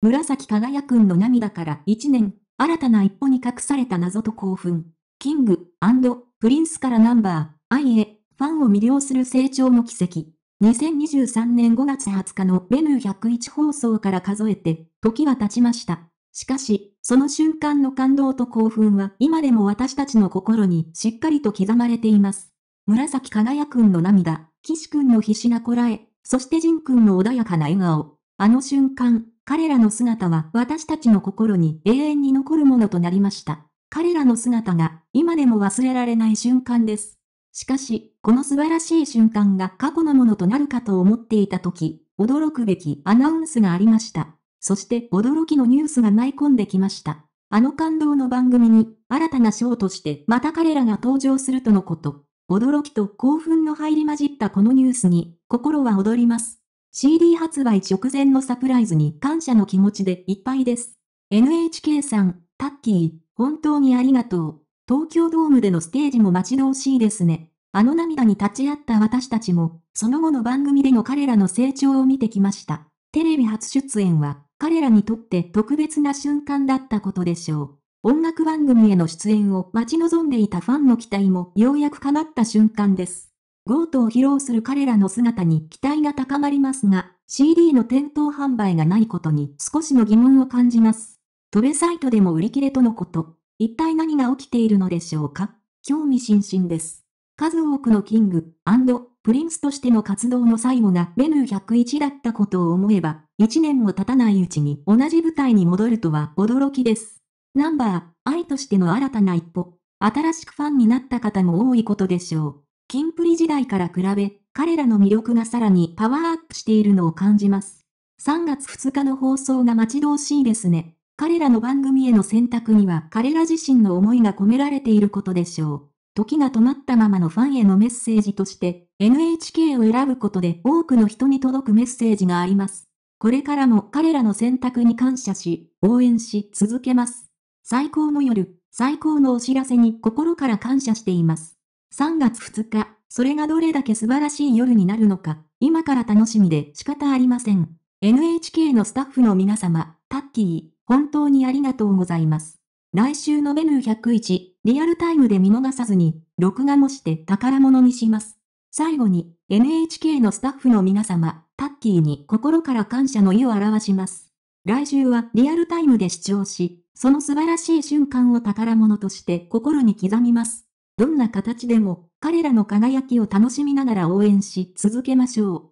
紫輝くんの涙から1年、新たな一歩に隠された謎と興奮。キング、プリンスからナンバー、愛へ、ファンを魅了する成長の奇跡。2023年5月20日のベヌー101放送から数えて、時は経ちました。しかし、その瞬間の感動と興奮は今でも私たちの心にしっかりと刻まれています。紫輝くんの涙、岸くんの必死なこらえ、そして仁くんの穏やかな笑顔。あの瞬間、彼らの姿は私たちの心に永遠に残るものとなりました。彼らの姿が今でも忘れられない瞬間です。しかし、この素晴らしい瞬間が過去のものとなるかと思っていた時、驚くべきアナウンスがありました。そして驚きのニュースが舞い込んできました。あの感動の番組に新たな賞としてまた彼らが登場するとのこと。驚きと興奮の入り混じったこのニュースに心は躍ります。CD 発売直前のサプライズに感謝の気持ちでいっぱいです。NHK さん、タッキー、本当にありがとう。東京ドームでのステージも待ち遠しいですね。あの涙に立ち会った私たちも、その後の番組での彼らの成長を見てきました。テレビ初出演は、彼らにとって特別な瞬間だったことでしょう。音楽番組への出演を待ち望んでいたファンの期待もようやく叶った瞬間です。ゴートを披露する彼らの姿に期待が高まりますが、CD の店頭販売がないことに少しの疑問を感じます。トベサイトでも売り切れとのこと。一体何が起きているのでしょうか興味津々です。数多くのキングプリンスとしての活動の最後がベヌー101だったことを思えば、1年も経たないうちに同じ舞台に戻るとは驚きです。ナンバー、愛としての新たな一歩、新しくファンになった方も多いことでしょう。キンプリ時代から比べ、彼らの魅力がさらにパワーアップしているのを感じます。3月2日の放送が待ち遠しいですね。彼らの番組への選択には彼ら自身の思いが込められていることでしょう。時が止まったままのファンへのメッセージとして、NHK を選ぶことで多くの人に届くメッセージがあります。これからも彼らの選択に感謝し、応援し続けます。最高の夜、最高のお知らせに心から感謝しています。3月2日、それがどれだけ素晴らしい夜になるのか、今から楽しみで仕方ありません。NHK のスタッフの皆様、タッキー、本当にありがとうございます。来週のメヌー101、リアルタイムで見逃さずに、録画もして宝物にします。最後に、NHK のスタッフの皆様、タッキーに心から感謝の意を表します。来週はリアルタイムで視聴し、その素晴らしい瞬間を宝物として心に刻みます。どんな形でも彼らの輝きを楽しみながら応援し続けましょう。